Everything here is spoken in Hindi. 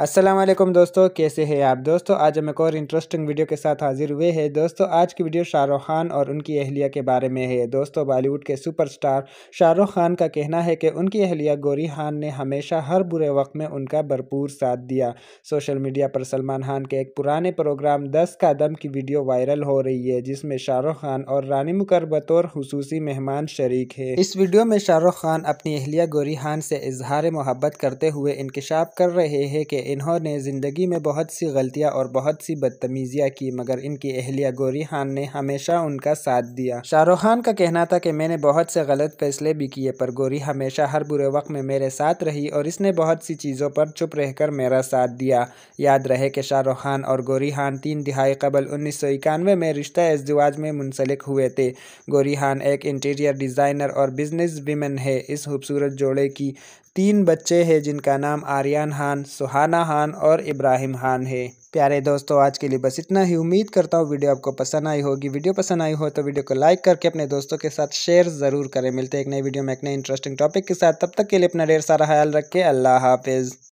असलम दोस्तों कैसे हैं आप दोस्तों आज हम एक और इंटरेस्टिंग वीडियो के साथ हाजिर हुए हैं दोस्तों आज की वीडियो शाहरुख खान और उनकी अहलिया के बारे में है दोस्तों बॉलीवुड के सुपरस्टार शाहरुख खान का कहना है कि उनकी अहलिया गौरी खान ने हमेशा हर बुरे वक्त में उनका भरपूर साथ दिया सोशल मीडिया पर सलमान खान के एक पुराने प्रोग्राम दस का दम की वीडियो वायरल हो रही है जिसमें शाहरुख खान और रानी मुकर बतौर खसूसी मेहमान शरीक है इस वीडियो में शाहरुख खान अपनी अहलिया गौरी खान से इजहार मोहब्बत करते हुए इंकशाफ कर रहे हैं कि इन्होंने ज़िंदगी में बहुत सी गलतियाँ और बहुत सी बदतमीज़ियाँ की मगर इनकी अहलिया गोरी खान ने हमेशा उनका साथ दिया शाहरुख खान का कहना था कि मैंने बहुत से गलत फैसले भी किए पर गोरी हमेशा हर बुरे वक्त में मेरे साथ रही और इसने बहुत सी चीज़ों पर चुप रहकर मेरा साथ दिया याद रहे कि शाहरुख खान और गोरी खान तीन दिहाई कबल उन्नीस सौ इक्यानवे में रिश्ता एजवाज में मुंसलिक हुए थे गोरी खान एक इंटीरियर डिज़ाइनर और बिजनेस वीमन है इस खूबसूरत जोड़े की तीन बच्चे हैं जिनका नाम आर्यन खान सुहाना मौलाना हान और इब्राहिम हान है प्यारे दोस्तों आज के लिए बस इतना ही उम्मीद करता हूँ वीडियो आपको पसंद आई होगी वीडियो पसंद आई हो तो वीडियो को लाइक करके अपने दोस्तों के साथ शेयर ज़रूर करें मिलते हैं एक नई वीडियो में एक नए इंटरेस्टिंग टॉपिक के साथ तब तक के लिए अपना ढेर सारा ख्याल रखे अल्लाह हाफिज़